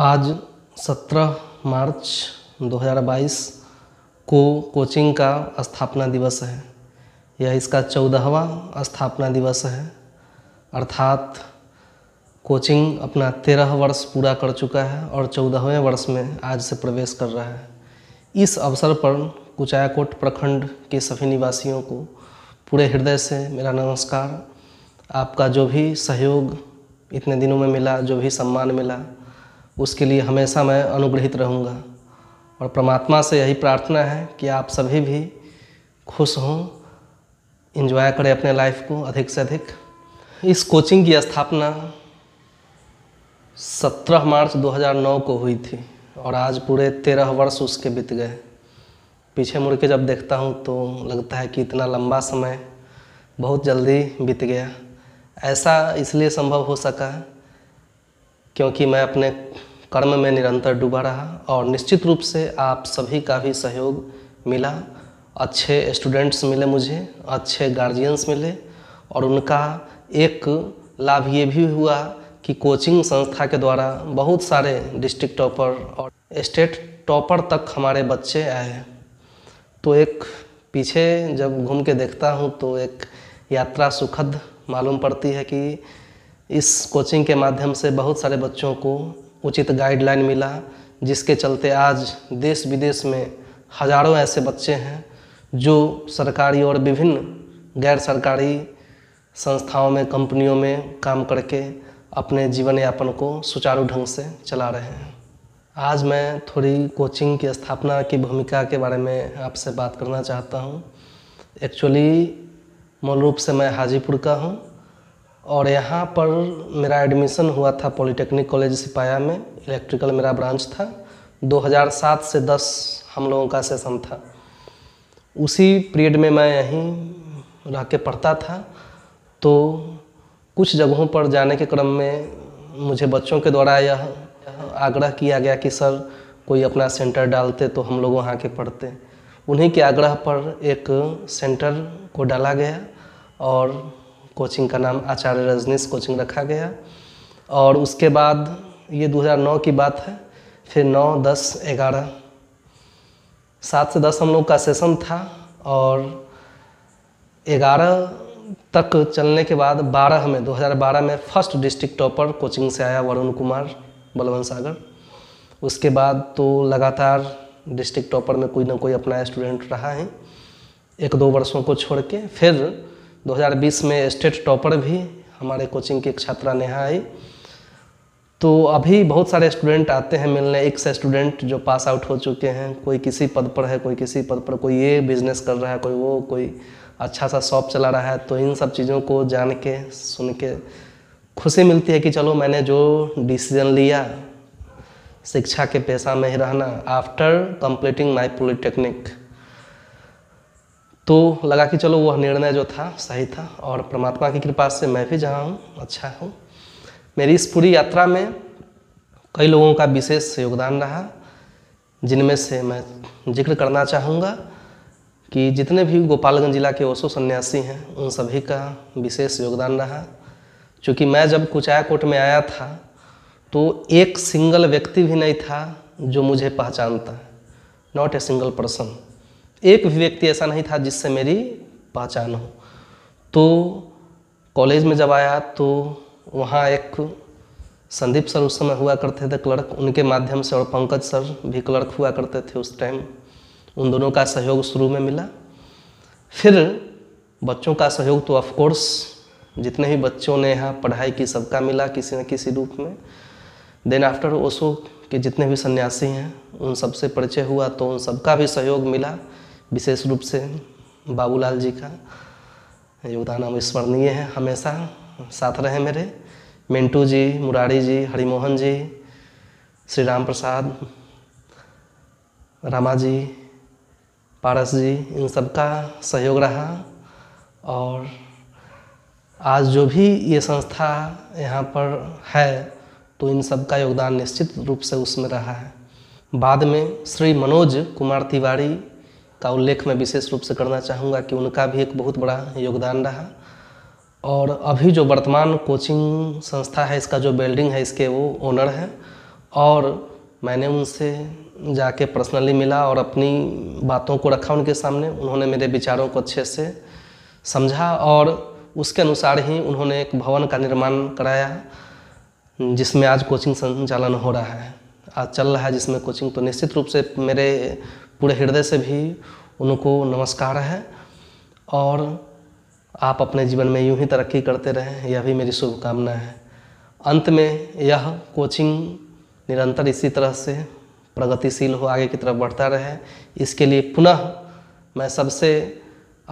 आज 17 मार्च 2022 को कोचिंग का स्थापना दिवस है यह इसका चौदहवा स्थापना दिवस है अर्थात कोचिंग अपना तेरह वर्ष पूरा कर चुका है और चौदहवें वर्ष में आज से प्रवेश कर रहा है इस अवसर पर कुचायाकोट प्रखंड के सभी निवासियों को पूरे हृदय से मेरा नमस्कार आपका जो भी सहयोग इतने दिनों में मिला जो भी सम्मान मिला उसके लिए हमेशा मैं अनुग्रहित रहूँगा और परमात्मा से यही प्रार्थना है कि आप सभी भी खुश हों इन्जॉय करें अपने लाइफ को अधिक से अधिक इस कोचिंग की स्थापना 17 मार्च 2009 को हुई थी और आज पूरे 13 वर्ष उसके बीत गए पीछे मुड़ के जब देखता हूँ तो लगता है कि इतना लंबा समय बहुत जल्दी बीत गया ऐसा इसलिए संभव हो सका क्योंकि मैं अपने कर्म में निरंतर डूबा रहा और निश्चित रूप से आप सभी का भी सहयोग मिला अच्छे स्टूडेंट्स मिले मुझे अच्छे गार्जियंस मिले और उनका एक लाभ ये भी हुआ कि कोचिंग संस्था के द्वारा बहुत सारे डिस्ट्रिक्ट टॉपर और स्टेट टॉपर तक हमारे बच्चे आए तो एक पीछे जब घूम के देखता हूँ तो एक यात्रा सुखद मालूम पड़ती है कि इस कोचिंग के माध्यम से बहुत सारे बच्चों को उचित गाइडलाइन मिला जिसके चलते आज देश विदेश में हजारों ऐसे बच्चे हैं जो सरकारी और विभिन्न गैर सरकारी संस्थाओं में कंपनियों में काम करके अपने जीवन यापन को सुचारू ढंग से चला रहे हैं आज मैं थोड़ी कोचिंग की स्थापना की भूमिका के बारे में आपसे बात करना चाहता हूँ एक्चुअली मूल रूप से मैं हाजीपुर का हूँ और यहाँ पर मेरा एडमिशन हुआ था पॉलिटेक्निक कॉलेज सिपाया में इलेक्ट्रिकल मेरा ब्रांच था 2007 से 10 हम लोगों का सेशन था उसी पीरियड में मैं यहीं रह के पढ़ता था तो कुछ जगहों पर जाने के क्रम में मुझे बच्चों के द्वारा यह आग्रह किया गया कि सर कोई अपना सेंटर डालते तो हम लोग वहाँ के पढ़ते उन्हीं के आग्रह पर एक सेंटर को डाला गया और कोचिंग का नाम आचार्य रजनीश कोचिंग रखा गया और उसके बाद ये 2009 की बात है फिर 9, 10, 11 सात से दस हम लोग का सेशन था और 11 तक चलने के बाद 12 में 2012 में फर्स्ट डिस्ट्रिक्ट टॉपर कोचिंग से आया वरुण कुमार बलवंत सागर उसके बाद तो लगातार डिस्ट्रिक्ट टॉपर में कोई ना कोई अपना स्टूडेंट रहा है एक दो वर्षों को छोड़ के फिर 2020 में स्टेट टॉपर भी हमारे कोचिंग की एक छात्रा नेहा आई तो अभी बहुत सारे स्टूडेंट आते हैं मिलने एक से स्टूडेंट जो पास आउट हो चुके हैं कोई किसी पद पर है कोई किसी पद पर कोई ये बिजनेस कर रहा है कोई वो कोई अच्छा सा शॉप चला रहा है तो इन सब चीज़ों को जान के सुन के खुशी मिलती है कि चलो मैंने जो डिसीजन लिया शिक्षा के पेशा में ही रहना आफ्टर कंप्लीटिंग माय पॉलिटेक्निक तो लगा कि चलो वह निर्णय जो था सही था और परमात्मा की कृपा से मैं भी जहाँ हूँ अच्छा हूँ मेरी इस पूरी यात्रा में कई लोगों का विशेष योगदान रहा जिनमें से मैं जिक्र करना चाहूँगा कि जितने भी गोपालगंज जिला के ओसो सन्यासी हैं उन सभी का विशेष योगदान रहा क्योंकि मैं जब कुचाया कोट में आया था तो एक सिंगल व्यक्ति भी नहीं था जो मुझे पहचानता नॉट ए सिंगल पर्सन एक भी व्यक्ति ऐसा नहीं था जिससे मेरी पहचान हो तो कॉलेज में जब आया तो वहाँ एक संदीप सर उस समय हुआ करते थे क्लर्क उनके माध्यम से और पंकज सर भी क्लर्क हुआ करते थे उस टाइम उन दोनों का सहयोग शुरू में मिला फिर बच्चों का सहयोग तो ऑफ कोर्स जितने भी बच्चों ने यहाँ पढ़ाई की सबका मिला किसी न किसी रूप में देन आफ्टर ओसो के जितने भी सन्यासी हैं उन सबसे परिचय हुआ तो उन सबका भी सहयोग मिला विशेष रूप से बाबूलाल जी का योगदान अविस्मरणीय है हमेशा साथ रहे मेरे मिंटू जी मुरारी जी हरिमोहन जी श्री राम प्रसाद रामा जी पारस जी इन सबका सहयोग रहा और आज जो भी ये संस्था यहाँ पर है तो इन सब का योगदान निश्चित रूप से उसमें रहा है बाद में श्री मनोज कुमार तिवारी का उल्लेख मैं विशेष रूप से करना चाहूँगा कि उनका भी एक बहुत बड़ा योगदान रहा और अभी जो वर्तमान कोचिंग संस्था है इसका जो बिल्डिंग है इसके वो ओनर हैं और मैंने उनसे जाके पर्सनली मिला और अपनी बातों को रखा उनके सामने उन्होंने मेरे विचारों को अच्छे से समझा और उसके अनुसार ही उन्होंने एक भवन का निर्माण कराया जिसमें आज कोचिंग संचालन हो रहा है आज चल रहा है जिसमें कोचिंग तो निश्चित रूप से मेरे पूरे हृदय से भी उनको नमस्कार है और आप अपने जीवन में यूं ही तरक्की करते रहें यह भी मेरी शुभकामना है अंत में यह कोचिंग निरंतर इसी तरह से प्रगतिशील हो आगे की तरफ बढ़ता रहे इसके लिए पुनः मैं सबसे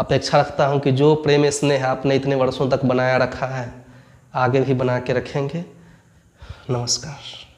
अपेक्षा रखता हूँ कि जो प्रेम स्नेह आपने इतने वर्षों तक बनाया रखा है आगे भी बना के रखेंगे नमस्कार